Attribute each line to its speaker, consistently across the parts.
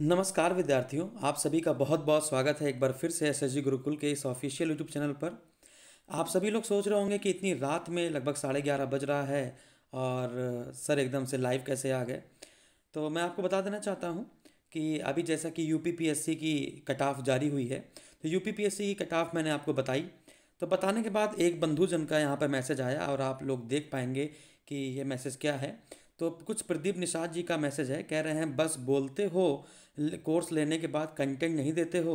Speaker 1: नमस्कार विद्यार्थियों आप सभी का बहुत बहुत स्वागत है एक बार फिर से एस गुरुकुल के इस ऑफिशियल यूट्यूब चैनल पर आप सभी लोग सोच रहे होंगे कि इतनी रात में लगभग साढ़े ग्यारह बज रहा है और सर एकदम से लाइव कैसे आ गए तो मैं आपको बता देना चाहता हूँ कि अभी जैसा कि यू की कट ऑफ जारी हुई है तो यू की कट ऑफ मैंने आपको बताई तो बताने के बाद एक बंधु जन का यहाँ पर मैसेज आया और आप लोग देख पाएंगे कि ये मैसेज क्या है तो कुछ प्रदीप निषाद जी का मैसेज है कह रहे हैं बस बोलते हो कोर्स लेने के बाद कंटेंट नहीं देते हो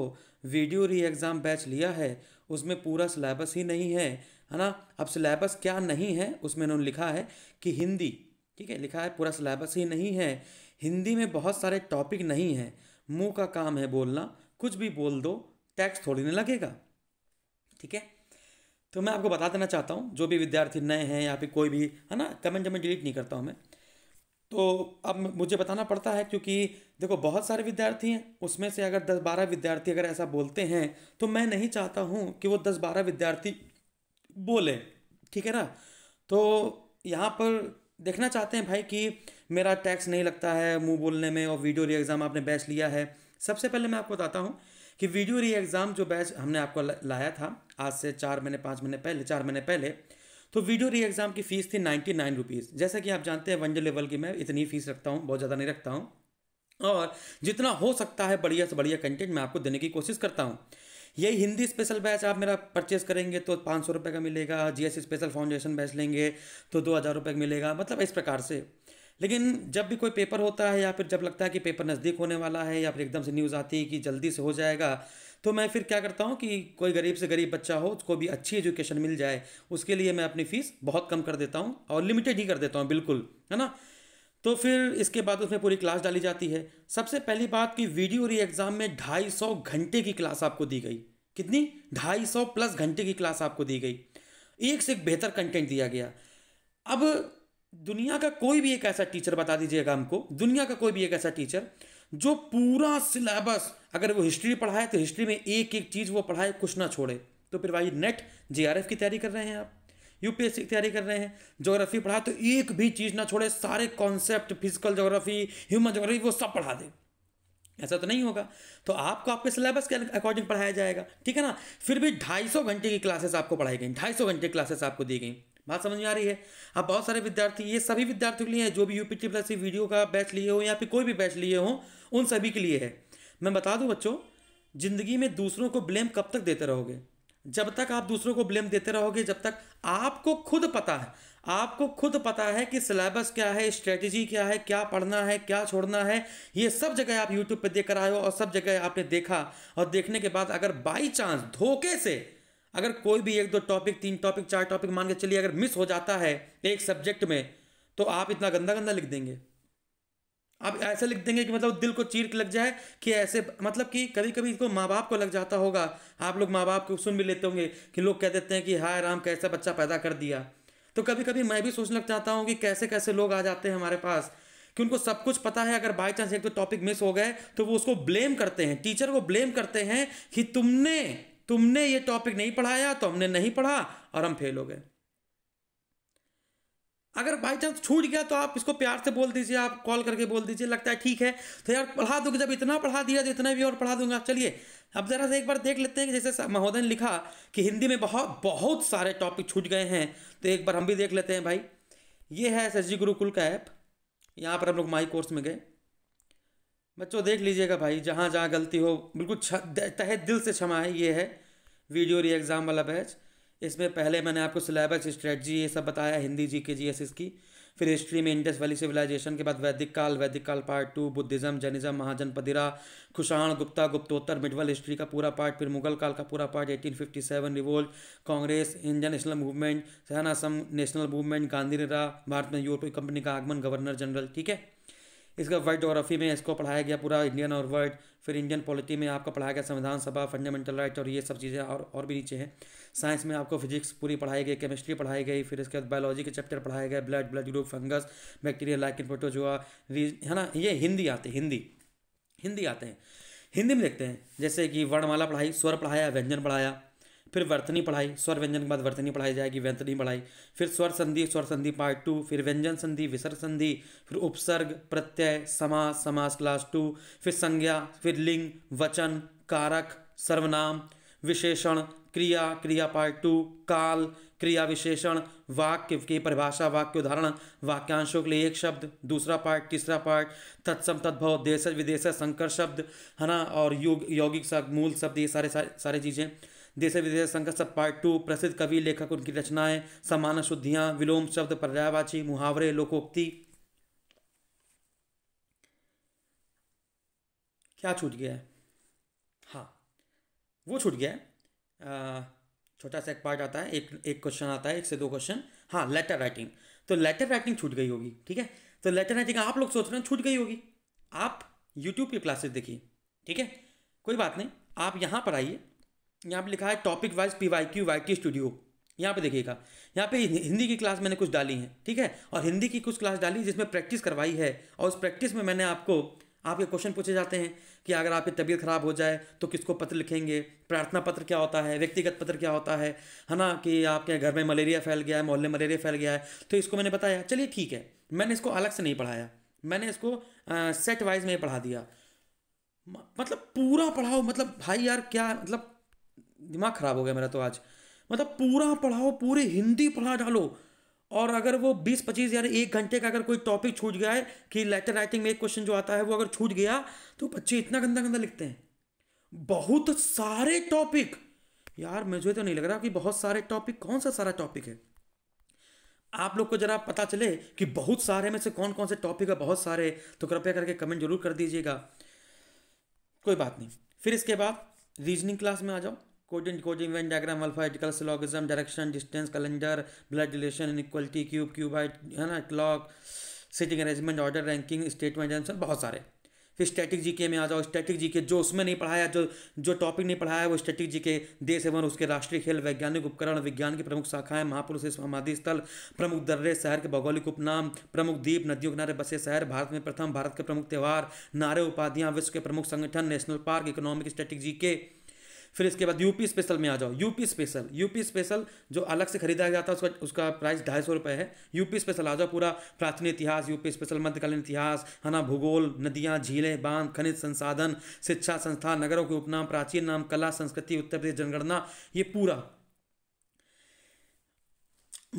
Speaker 1: वीडियो री एग्ज़ाम बैच लिया है उसमें पूरा सिलेबस ही नहीं है है ना अब सिलेबस क्या नहीं है उसमें उन्होंने लिखा है कि हिंदी ठीक है लिखा है पूरा सिलेबस ही नहीं है हिंदी में बहुत सारे टॉपिक नहीं हैं मुंह का काम है बोलना कुछ भी बोल दो टैक्स थोड़ी नहीं लगेगा ठीक है तो मैं आपको बता देना चाहता हूँ जो भी विद्यार्थी नए हैं या फिर कोई भी है ना कमेंट जमेंट डिलीट नहीं करता हूँ मैं तो अब मुझे बताना पड़ता है क्योंकि देखो बहुत सारे विद्यार्थी हैं उसमें से अगर दस बारह विद्यार्थी अगर ऐसा बोलते हैं तो मैं नहीं चाहता हूँ कि वो दस बारह विद्यार्थी बोले ठीक है ना तो यहाँ पर देखना चाहते हैं भाई कि मेरा टैक्स नहीं लगता है मुंह बोलने में और वीडियो री एग्ज़ाम आपने बैच लिया है सबसे पहले मैं आपको बताता हूँ कि वीडियो री एग्ज़ाम जो बैच हमने आपको लाया था आज से चार महीने पाँच महीने पहले चार महीने पहले तो वीडियो री एग्ज़ाम की फ़ीस थी नाइन्टी नाइन रुपीज़ जैसा कि आप जानते हैं वन डे लेवल की मैं इतनी फ़ीस रखता हूँ बहुत ज़्यादा नहीं रखता हूँ और जितना हो सकता है बढ़िया से बढ़िया कंटेंट मैं आपको देने की कोशिश करता हूँ यही हिंदी स्पेशल बैच आप मेरा परचेस करेंगे तो पाँच सौ रुपये का मिलेगा जीएससी स्पेशल फाउंडेशन बैच लेंगे तो दो हज़ार रुपये का मिलेगा मतलब इस प्रकार से लेकिन जब भी कोई पेपर होता है या फिर जब लगता है कि पेपर नज़दीक होने वाला है या फिर एकदम से न्यूज़ आती है कि जल्दी से हो जाएगा तो मैं फिर क्या करता हूँ कि कोई गरीब से गरीब बच्चा हो उसको भी अच्छी एजुकेशन मिल जाए उसके लिए मैं अपनी फ़ीस बहुत कम कर देता हूँ और लिमिटेड ही कर देता हूँ बिल्कुल है ना तो फिर इसके बाद उसमें पूरी क्लास डाली जाती है सबसे पहली बात कि वीडियो री एग्ज़ाम में ढाई सौ घंटे की क्लास आपको दी गई कितनी ढाई सौ प्लस घंटे की क्लास आपको दी गई एक से एक बेहतर कंटेंट दिया गया अब दुनिया का कोई भी एक ऐसा टीचर बता दीजिएगा हमको दुनिया का कोई भी एक ऐसा टीचर जो पूरा सिलेबस अगर वो हिस्ट्री पढ़ाए तो हिस्ट्री में एक एक चीज़ वो पढ़ाए कुछ ना छोड़े तो फिर भाई नेट जे की तैयारी कर रहे हैं आप यूपीएससी की तैयारी कर रहे हैं जोग्राफी पढ़ा तो एक भी चीज़ ना छोड़े सारे concept physical geography human geography वो सब पढ़ा दे ऐसा तो नहीं होगा तो आपको आपके सिलेबस के अकॉर्डिंग पढ़ाया जाएगा ठीक है ना फिर भी 250 घंटे की क्लासेस आपको पढ़ाई गई 250 घंटे की क्लासेस आपको दी गई बात समझ में आ रही है अब बहुत सारे विद्यार्थी ये सभी विद्यार्थियों के लिए हैं जो भी यूपी प्लस सी वीडियो का बैच लिए हो या फिर कोई भी बैच लिए हो उन सभी के लिए है मैं बता दूं बच्चों ज़िंदगी में दूसरों को ब्लेम कब तक देते रहोगे जब तक आप दूसरों को ब्लेम देते रहोगे जब तक आपको खुद पता है आपको खुद पता है कि सिलेबस क्या है स्ट्रेटजी क्या है क्या पढ़ना है क्या छोड़ना है ये सब जगह आप यूट्यूब पर देख कर आए हो और सब जगह आपने देखा और देखने के बाद अगर बाई चांस धोखे से अगर कोई भी एक दो टॉपिक तीन टॉपिक चार टॉपिक मान के चलिए अगर मिस हो जाता है एक सब्जेक्ट में तो आप इतना गंदा गंदा लिख देंगे आप ऐसे लिख देंगे कि मतलब दिल को चीर लग जाए कि ऐसे मतलब कि कभी कभी इसको माँ बाप को लग जाता होगा आप लोग माँ बाप को सुन भी लेते होंगे कि लोग कह देते हैं कि हाय राम कैसा बच्चा पैदा कर दिया तो कभी कभी मैं भी सोचने लग जाता हूँ कि कैसे कैसे लोग आ जाते हैं हमारे पास कि उनको सब कुछ पता है अगर बाई चांस एक तो टॉपिक मिस हो गए तो वो उसको ब्लेम करते हैं टीचर को ब्लेम करते हैं कि तुमने तुमने ये टॉपिक नहीं पढ़ाया तो हमने नहीं पढ़ा और हम फेल हो गए अगर बाई चांस छूट गया तो आप इसको प्यार से बोल दीजिए आप कॉल करके बोल दीजिए लगता है ठीक है तो यार पढ़ा दूंगी जब इतना पढ़ा दिया तो इतना भी और पढ़ा दूंगा चलिए अब ज़रा से एक बार देख लेते हैं कि जैसे महोदय ने लिखा कि हिंदी में बहुत बहुत सारे टॉपिक छूट गए हैं तो एक बार हम भी देख लेते हैं भाई ये है एस गुरुकुल का ऐप यहाँ पर हम लोग माई कोर्स में गए बच्चों देख लीजिएगा भाई जहाँ जहाँ गलती हो बिल्कुल तहे दिल से क्षमा है ये है वीडियो री एग्ज़ाम वाला बैच इसमें पहले मैंने आपको सिलेबस स्ट्रेटजी ये सब बताया हिंदी जी के जी एस इसकी फिर हिस्ट्री में इंडस वैली सिविलाइजेशन के बाद वैदिक काल वैदिक काल पार्ट टू बुद्धिज्म जैनिज्म महाजनपदिरा खुशाण गुप्ता गुप्तोत्तर मिडवल हिस्ट्री का पूरा पार्ट फिर मुगल काल का पूरा part 1857 revolt Congress Indian national movement सहना नेशनल मूवमेंट गांधी भारत में यूरोपीय कंपनी का आगमन गवर्नर जनरल ठीक है इसका वर्ल्ड जोग्राफी में इसको पढ़ाया गया पूरा इंडियन और वर्ल्ड फिर इंडियन पॉलिटी में आपका पढ़ाया गया संविधान सभा फंडामेंटल राइट और ये सब चीज़ें और और भी नीचे हैं साइंस में आपको फिजिक्स पूरी पढ़ाई गई केमिस्ट्री पढ़ाई गई फिर इसके बाद बायोलॉजी के चैप्टर पढ़ाए गए blood blood group fungus bacteria photo फोटोजुआ है ना ये हिंदी आते हिंदी हिंदी आते हैं हिंदी में देखते हैं जैसे कि वर्णमाला पढ़ाई स्वर पढ़ाया व्यंजन पढ़ाया फिर वर्तनी पढ़ाई स्वर व्यंजन के बाद वर्तनी पढ़ाई जाएगी व्यंतनी पढ़ाई फिर स्वर संधि स्वर संधि पार्ट टू फिर व्यंजन संधि विसर्ग संधि फिर उपसर्ग प्रत्यय समास समास क्लास टू फिर संज्ञा फिर लिंग वचन कारक सर्वनाम विशेषण क्रिया क्रिया पार्ट टू काल क्रिया विशेषण वाक्य की परिभाषा वाक्य उदाहरण वाक्यांशों के लिए एक शब्द दूसरा पार्ट तीसरा पार्ट तत्सम तद्भव देश विदेश संकर शब्द है ना और युग यौगिक मूल शब्द ये सारे सारे सारी चीज़ें देश विदेश संघ सब पार्ट टू प्रसिद्ध कवि लेखक उनकी रचनाएं समान शुद्धियां विलोम शब्द पर्यायवाची मुहावरे लोकोक्ति क्या छूट गया है हाँ वो छूट गया है छोटा सा एक पार्ट आता है एक एक क्वेश्चन आता है एक से दो क्वेश्चन हाँ लेटर राइटिंग तो लेटर राइटिंग छूट गई होगी ठीक है तो लेटर राइटिंग आप लोग सोच रहे हैं छूट गई होगी आप यूट्यूब की क्लासेस देखिए ठीक है कोई बात नहीं आप यहाँ पर आइए यहाँ पे लिखा है topic wise P Y Q Y Q studio यहाँ पे देखिएगा यहाँ पे हिंदी की क्लास मैंने कुछ डाली है ठीक है और हिंदी की कुछ क्लास डाली जिसमें प्रैक्टिस करवाई है और उस प्रैक्टिस में मैंने आपको आपके क्वेश्चन पूछे जाते हैं कि अगर आपकी तबीयत खराब हो जाए तो किसको पत्र लिखेंगे प्रार्थना पत्र क्या होता है व्यक्तिगत पत्र क्या होता है है ना कि आपके घर में मलेरिया फैल गया है मोहल्ले मलेरिया फैल गया है तो इसको मैंने बताया चलिए ठीक है मैंने इसको अलग से नहीं पढ़ाया मैंने इसको सेट वाइज में पढ़ा दिया मतलब पूरा पढ़ाओ मतलब भाई यार क्या मतलब दिमाग ख़राब हो गया मेरा तो आज मतलब पूरा पढ़ाओ पूरी हिंदी पढ़ा डालो और अगर वो बीस पच्चीस यानी एक घंटे का अगर कोई टॉपिक छूट गया है कि लेटर राइटिंग में एक क्वेश्चन जो आता है वो अगर छूट गया तो बच्चे इतना गंदा गंदा लिखते हैं बहुत सारे टॉपिक यार मुझे तो नहीं लग रहा कि बहुत सारे टॉपिक कौन सा सारा टॉपिक है आप लोग को जरा पता चले कि बहुत सारे में से कौन कौन से टॉपिक है बहुत सारे तो कृपया करके कमेंट जरूर कर दीजिएगा कोई बात नहीं फिर इसके बाद रीजनिंग क्लास में आ जाओ coding coding Venn diagram alphabetical syllogism direction distance calendar blood relation inequality cube cube है ना clock sitting arrangement order ranking statement answer बहुत सारे फिर स्टैटिक जीके में आ जाओ स्टैटिक जीके जो उसमें नहीं पढ़ाया जो जो टॉपिक नहीं पढ़ाया वो स्टैटिक जीके देश एवं उसके राष्ट्रीय खेल वैज्ञानिक उपकरण विज्ञान की प्रमुख शाखाएं महापुरुष समाधि स्थल प्रमुख दर्रे शहर के भौगोलिक उपनाम प्रमुख द्वीप नदियों किनारे बसे शहर भारत में प्रथम भारत के प्रमुख त्यौहार नारे उपाधियां विश्व के प्रमुख संगठन national park economic static GK के फिर इसके बाद यूपी स्पेशल में आ जाओ यूपी स्पेशल यूपी स्पेशल जो अलग से खरीदा जाता है उसका उसका प्राइस ढाई सौ रुपये है यूपी स्पेशल आ जाओ पूरा प्राचीन इतिहास यूपी स्पेशल मध्यकालीन इतिहास है ना भूगोल नदियाँ झीलें बांध खनिज संसाधन शिक्षा संस्था नगरों के उपनाम प्राचीन नाम कला संस्कृति उत्तर प्रदेश जनगणना ये पूरा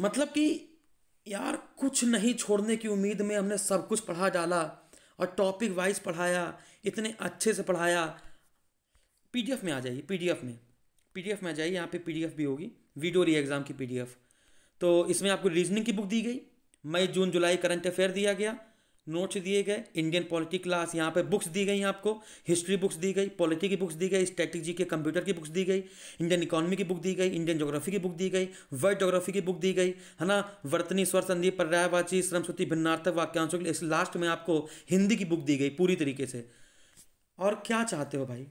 Speaker 1: मतलब कि यार कुछ नहीं छोड़ने की उम्मीद में हमने सब कुछ पढ़ा डाला और टॉपिक वाइज पढ़ाया इतने अच्छे से पढ़ाया पीडीएफ में आ जाइए पीडीएफ में पीडीएफ में आ जाइए यहाँ पे पीडीएफ भी होगी वीडियो री एग्ज़ाम की पीडीएफ तो इसमें आपको रीजनिंग की बुक दी गई मई जून जुलाई करंट अफेयर दिया गया नोट्स दिए गए इंडियन पॉलिटी क्लास यहाँ पे बुक्स दी गई आपको हिस्ट्री बुक्स दी गई पॉलिटी की बुक्स दी गई स्ट्रेटेजी के कंप्यूटर की बुक्स दी गई इंडियन इकोनॉमी की बुक दी गई इंडियन जोग्राफी की बुक दी गई वर्ल्ड जोग्राफी की बुक दी गई है ना वर्तनी स्वर संधि पर्यायवाची श्रमश्रुति भिन्नार्थक वाक्यांशों के लिए इस लास्ट में आपको हिंदी की बुक दी गई पूरी तरीके से और क्या चाहते हो भाई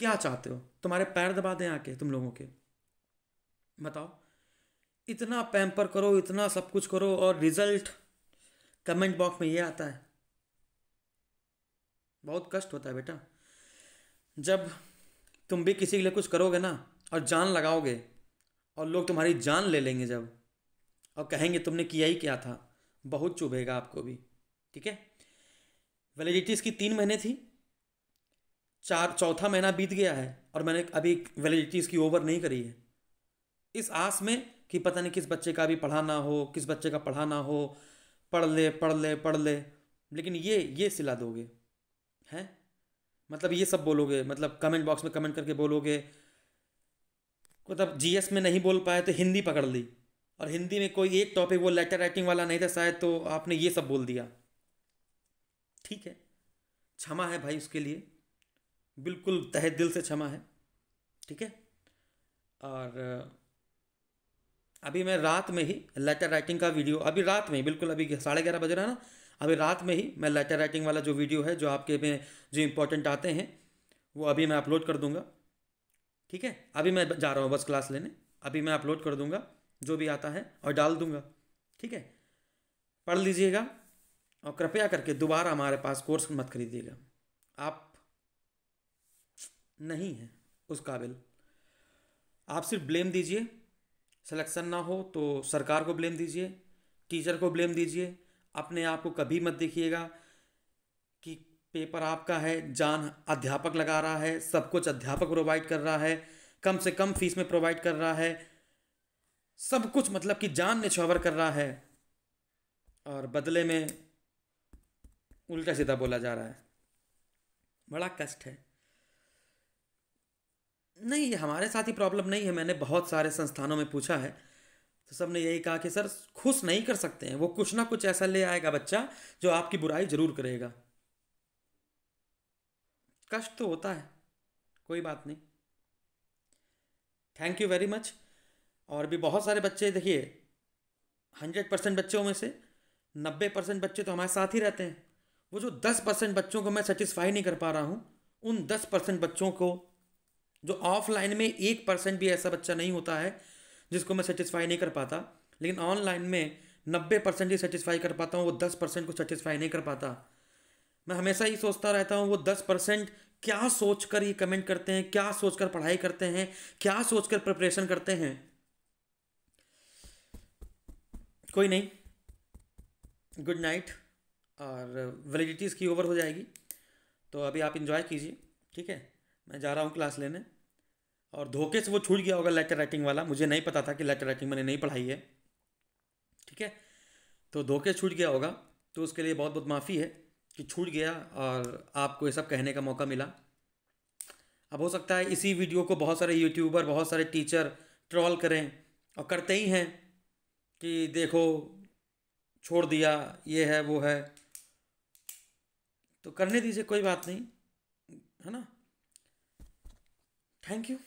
Speaker 1: क्या चाहते हो तुम्हारे पैर दबा दें आके तुम लोगों के बताओ इतना पैम्पर करो इतना सब कुछ करो और रिजल्ट कमेंट बॉक्स में ये आता है बहुत कष्ट होता है बेटा जब तुम भी किसी के लिए कुछ करोगे ना और जान लगाओगे और लोग तुम्हारी जान ले लेंगे जब और कहेंगे तुमने किया ही क्या था बहुत चुभेगा आपको भी ठीक है वैलिडिटी इसकी तीन महीने थी चार चौथा महीना बीत गया है और मैंने अभी वैलिडिटी इसकी ओवर नहीं करी है इस आस में कि पता नहीं किस बच्चे का भी पढ़ाना हो किस बच्चे का पढ़ाना हो पढ़ ले पढ़ ले पढ़ ले लेकिन ये ये सिला दोगे हैं मतलब ये सब बोलोगे मतलब कमेंट बॉक्स में कमेंट करके बोलोगे मतलब जी में नहीं बोल पाए तो हिंदी पकड़ ली और हिंदी में कोई एक टॉपिक वो लेटर राइटिंग वाला नहीं था शायद तो आपने ये सब बोल दिया ठीक है क्षमा है भाई उसके लिए बिल्कुल तह दिल से क्षमा है ठीक है और अभी मैं रात में ही लेटर राइटिंग का वीडियो अभी रात में ही बिल्कुल अभी साढ़े ग्यारह बज रहा है ना अभी रात में ही मैं लेटर राइटिंग वाला जो वीडियो है जो आपके में जो इम्पोर्टेंट आते हैं वो अभी मैं अपलोड कर दूंगा ठीक है अभी मैं जा रहा हूँ बस क्लास लेने अभी मैं अपलोड कर दूंगा जो भी आता है और डाल दूंगा ठीक है पढ़ लीजिएगा और कृपया करके दोबारा हमारे पास कोर्स मत खरीदिएगा आप नहीं है उस काबिल आप सिर्फ ब्लेम दीजिए सिलेक्शन ना हो तो सरकार को ब्लेम दीजिए टीचर को ब्लेम दीजिए अपने आप को कभी मत देखिएगा कि पेपर आपका है जान अध्यापक लगा रहा है सब कुछ अध्यापक प्रोवाइड कर रहा है कम से कम फीस में प्रोवाइड कर रहा है सब कुछ मतलब कि जान निछावर कर रहा है और बदले में उल्टा सीधा बोला जा रहा है बड़ा कष्ट है नहीं हमारे साथ ही प्रॉब्लम नहीं है मैंने बहुत सारे संस्थानों में पूछा है तो सब ने यही कहा कि सर खुश नहीं कर सकते हैं वो कुछ ना कुछ ऐसा ले आएगा बच्चा जो आपकी बुराई जरूर करेगा कष्ट तो होता है कोई बात नहीं थैंक यू वेरी मच और भी बहुत सारे बच्चे देखिए हंड्रेड परसेंट बच्चों में से नब्बे परसेंट बच्चे तो हमारे साथ ही रहते हैं वो जो दस परसेंट बच्चों को मैं सेटिस्फाई नहीं कर पा रहा हूँ उन दस परसेंट बच्चों को जो ऑफलाइन में एक परसेंट भी ऐसा बच्चा नहीं होता है जिसको मैं सेटिस्फाई नहीं कर पाता लेकिन ऑनलाइन में नब्बे परसेंट ही सेटिस्फाई कर पाता हूँ वो दस परसेंट को सेटिस्फाई नहीं कर पाता मैं हमेशा ही सोचता रहता हूँ वो दस परसेंट क्या सोच कर ये कमेंट करते हैं क्या सोचकर पढ़ाई करते हैं क्या सोचकर प्रिपरेशन करते हैं कोई नहीं गुड नाइट और वेलिडिटीज़ इसकी ओवर हो जाएगी तो अभी आप इन्जॉय कीजिए ठीक है मैं जा रहा हूँ क्लास लेने और धोखे से वो छूट गया होगा लेटर राइटिंग वाला मुझे नहीं पता था कि लेटर राइटिंग मैंने नहीं पढ़ाई है ठीक है तो धोखे छूट गया होगा तो उसके लिए बहुत बहुत माफ़ी है कि छूट गया और आपको ये सब कहने का मौका मिला अब हो सकता है इसी वीडियो को बहुत सारे यूट्यूबर बहुत सारे टीचर ट्रॉल करें और करते ही हैं कि देखो छोड़ दिया ये है वो है तो करने दीजिए कोई बात नहीं है ना Thank you.